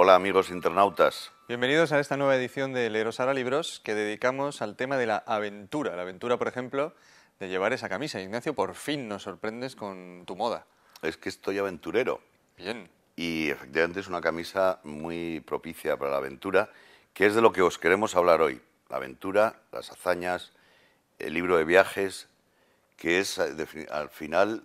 Hola amigos internautas. Bienvenidos a esta nueva edición de Leeros Ara Libros que dedicamos al tema de la aventura. La aventura, por ejemplo, de llevar esa camisa. Ignacio, por fin nos sorprendes con tu moda. Es que estoy aventurero. Bien. Y efectivamente es una camisa muy propicia para la aventura, que es de lo que os queremos hablar hoy. La aventura, las hazañas, el libro de viajes, que es eh, al final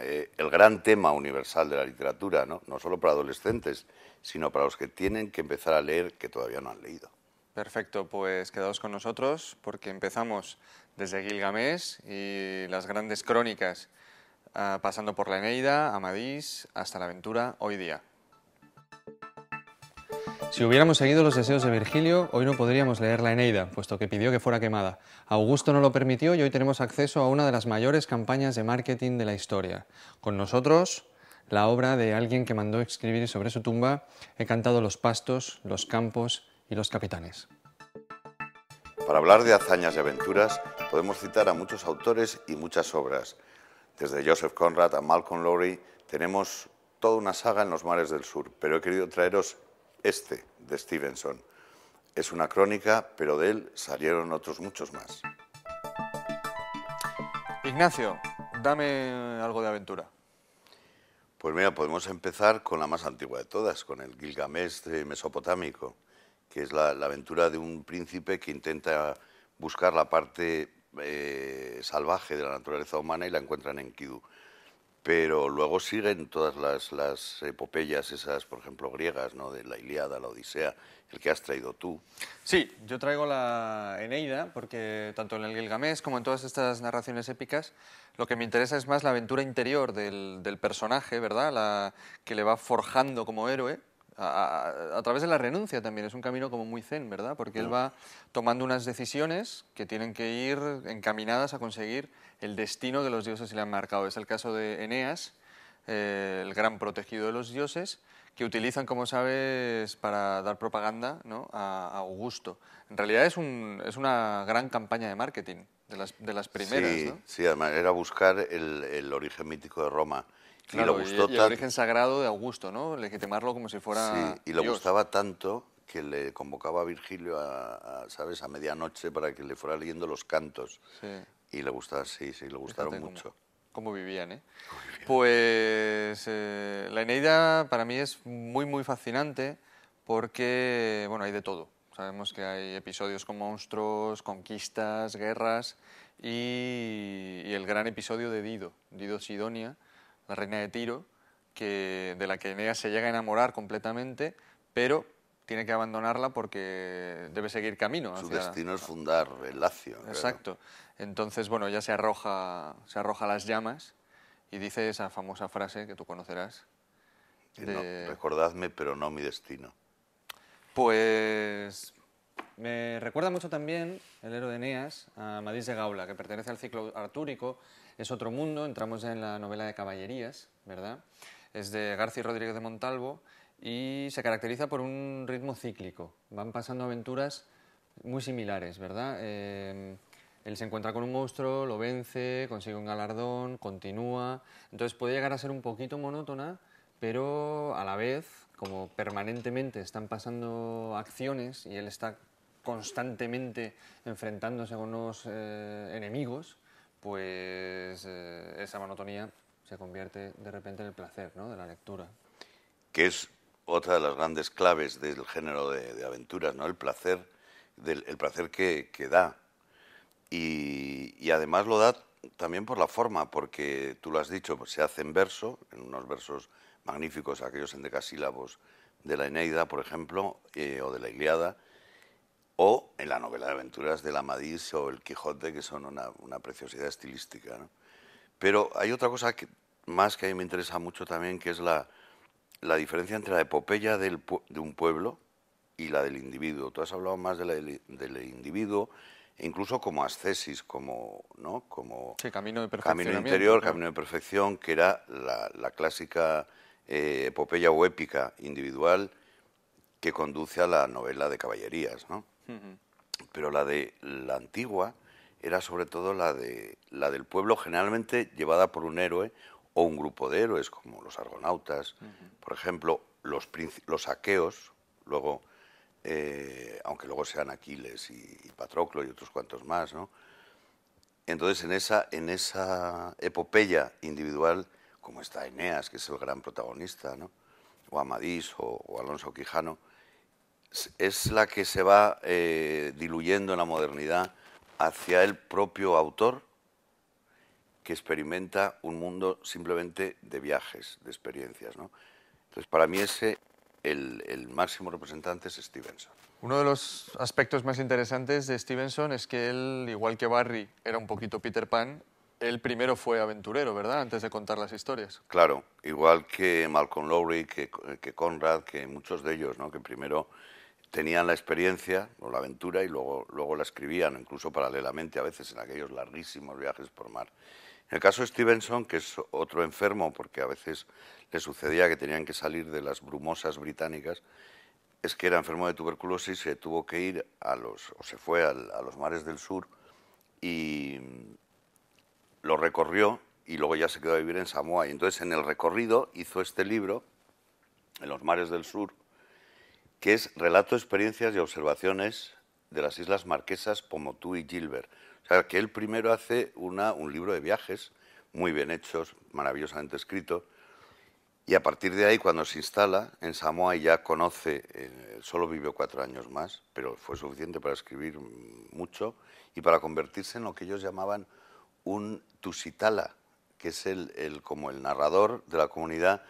eh, el gran tema universal de la literatura, ¿no? solo para adolescentes, sino para los que tienen que empezar a leer que todavía no han leído. Perfecto, pues quedaos con nosotros porque empezamos desde Gilgamesh y las grandes crónicas, ah, pasando por la Eneida, Amadís, hasta la aventura hoy día. Si hubiéramos seguido los deseos de Virgilio, hoy no podríamos leer la Eneida, puesto que pidió que fuera quemada. Augusto no lo permitió y hoy tenemos acceso a una de las mayores campañas de marketing de la historia. Con nosotros, la obra de alguien que mandó escribir sobre su tumba, he cantado los pastos, los campos y los capitanes. Para hablar de hazañas y aventuras, podemos citar a muchos autores y muchas obras. Desde Joseph Conrad a Malcolm Lowry tenemos toda una saga en los mares del sur, pero he querido traeros este, de Stevenson, es una crónica, pero de él salieron otros muchos más. Ignacio, dame algo de aventura. Pues mira, podemos empezar con la más antigua de todas, con el Gilgamesh mesopotámico, que es la, aventura de un príncipe que intenta buscar la parte eh, salvaje de la naturaleza humana y la encuentran en Kidú pero luego siguen todas las, epopeyas esas, por ejemplo, griegas, ¿no? de la Iliada, la Odisea, el que has traído tú. Sí, yo traigo la Eneida, porque tanto en el Gilgamesh como en todas estas narraciones épicas, lo que me interesa es más la aventura interior del, del personaje, ¿verdad? La que le va forjando como héroe a, través de la renuncia también, es un camino como muy zen, ¿verdad? Porque él va tomando unas decisiones que tienen que ir encaminadas a conseguir el destino que los dioses le han marcado. Es el caso de Eneas, eh, el gran protegido de los dioses, que utilizan, como sabes, para dar propaganda a, Augusto. En realidad es una gran campaña de marketing. De las, primeras, sí, ¿no? además era buscar el, origen mítico de Roma. y, lo gustó el origen sagrado de Augusto, ¿no? Legitimarlo como si fuera. Sí, y lo gustaba tanto que le convocaba a Virgilio a, ¿sabes? a medianoche para que le fuera leyendo los cantos. Sí. Y le gustaba, sí, sí, le gustaron mucho. Cómo, vivían, ¿eh? Pues eh, la Eneida para mí es muy, muy fascinante porque, bueno, hay de todo. Sabemos que hay episodios con monstruos, conquistas, guerras y, el gran episodio de Dido, Dido Sidonia, la reina de Tiro, que, de la que Eneas se llega a enamorar completamente, pero tiene que abandonarla porque debe seguir camino. Su destino es fundar el Lacio. Exacto. Entonces, bueno, ya se arroja, se arroja las llamas y dice esa famosa frase que tú conocerás. recordadme, pero no mi destino. Pues me recuerda mucho también el héroe de Eneas a Madís de Gaula, que pertenece al ciclo artúrico, es otro mundo, entramos en la novela de caballerías, ¿verdad? Es de García Rodríguez de Montalvo y se caracteriza por un ritmo cíclico. Van pasando aventuras muy similares, ¿verdad? Eh, él se encuentra con un monstruo, lo vence, consigue un galardón, continúa. Entonces puede llegar a ser un poquito monótona, pero a la vez, como permanentemente están pasando acciones y él está constantemente enfrentándose con unos eh, enemigos, pues eh, esa monotonía se convierte de repente en el placer ¿no? de la lectura. Que es otra de las grandes claves del género de, aventuras, ¿no? el placer, placer que, da. Y, además lo da también por la forma, porque tú lo has dicho, se hace en verso, en unos versos magníficos, aquellos en decasílabos de la Eneida, por ejemplo, eh, o de la Iliada, o en la novela de aventuras del Amadís o el Quijote, que son una, preciosidad estilística. ¿no? Pero hay otra cosa que, más que a mí me interesa mucho también, que es la, diferencia entre la epopeya de un pueblo y la del individuo. Tú has hablado más de del individuo, e incluso como ascesis, como, ¿no? como camino, de camino interior, camino de perfección, que era la, clásica eh, epopeya o épica individual que conduce a la novela de caballerías. ¿no? Pero la de la antigua era sobre todo la, de, la del pueblo, generalmente llevada por un héroe o un grupo de héroes, como los argonautas, por ejemplo, los, los aqueos, luego, eh, aunque luego sean Aquiles y, Patroclo y otros cuantos más, ¿no? Entonces, en esa, en esa epopeya individual, como está Eneas, que es el gran protagonista, o Amadís o Alonso Quijano, es la que se va eh, diluyendo en la modernidad hacia el propio autor que experimenta un mundo simplemente de viajes, de experiencias. ¿no? Entonces, para mí ese, el, el máximo representante es Stevenson. Uno de los aspectos más interesantes de Stevenson es que él, igual que Barry, era un poquito Peter Pan, él primero fue aventurero, ¿verdad? Antes de contar las historias. Claro, igual que Malcolm Lowry, que, que Conrad, que muchos de ellos, ¿no? Que primero tenían la experiencia o la aventura y luego, luego la escribían, incluso paralelamente a veces en aquellos larguísimos viajes por mar. En el caso de Stevenson, que es otro enfermo, porque a veces le sucedía que tenían que salir de las brumosas británicas, es que era enfermo de tuberculosis, se tuvo que ir a los, o se fue a los mares del sur y lo recorrió y luego ya se quedó a vivir en Samoa. Y entonces en el recorrido hizo este libro, En los mares del sur, que es Relato, Experiencias y Observaciones de las Islas Marquesas, Pomotú y Gilbert. O sea, que él primero hace una, un libro de viajes, muy bien hechos, maravillosamente escrito, y a partir de ahí, cuando se instala en Samoa, ya conoce, eh, solo vivió cuatro años más, pero fue suficiente para escribir mucho y para convertirse en lo que ellos llamaban un tusitala, que es el, el como el narrador de la comunidad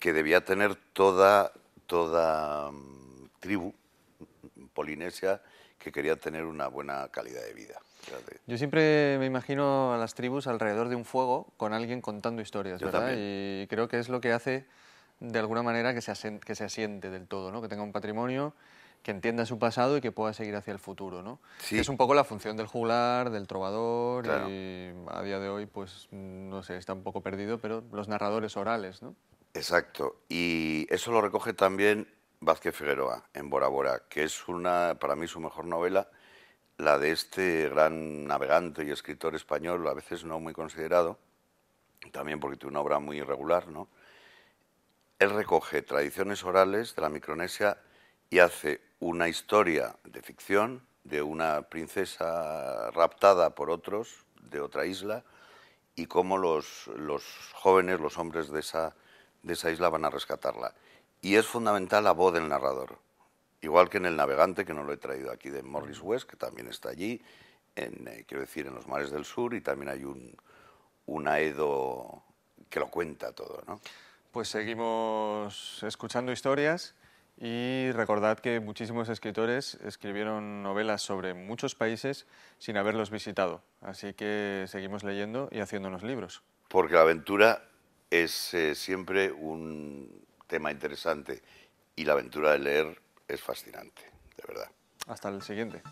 que debía tener toda toda mm, tribu mm, polinesia que quería tener una buena calidad de vida. Yo siempre me imagino a las tribus alrededor de un fuego con alguien contando historias, ¿verdad? Y creo que es lo que hace de alguna manera que se, que asiente del todo, ¿no? Que tenga un patrimonio que entienda su pasado y que pueda seguir hacia el futuro, ¿no? Sí. Es un poco la función del juglar, del trovador y a día de hoy, pues no sé, está un poco perdido, pero los narradores orales, ¿no? Exacto. Y eso lo recoge también Vázquez Figueroa en Bora Bora, que es una, para mí su mejor novela, la de este gran navegante y escritor español, a veces no muy considerado, también porque tiene una obra muy irregular, ¿no? Él recoge tradiciones orales de la Micronesia y hace una historia de ficción de una princesa raptada por otros de otra isla y cómo los, los jóvenes, los hombres de esa de esa isla van a rescatarla. Y es fundamental la voz del narrador, igual que en El Navegante, que no lo he traído aquí, de Morris West, que también está allí, en, eh, quiero decir, en los mares del sur, y también hay un, un Aedo que lo cuenta todo. ¿no? Pues seguimos escuchando historias. Y recordad que muchísimos escritores escribieron novelas sobre muchos países sin haberlos visitado. Así que seguimos leyendo y haciendo unos libros. Porque la aventura es eh, siempre un tema interesante y la aventura de leer es fascinante, de verdad. Hasta el siguiente.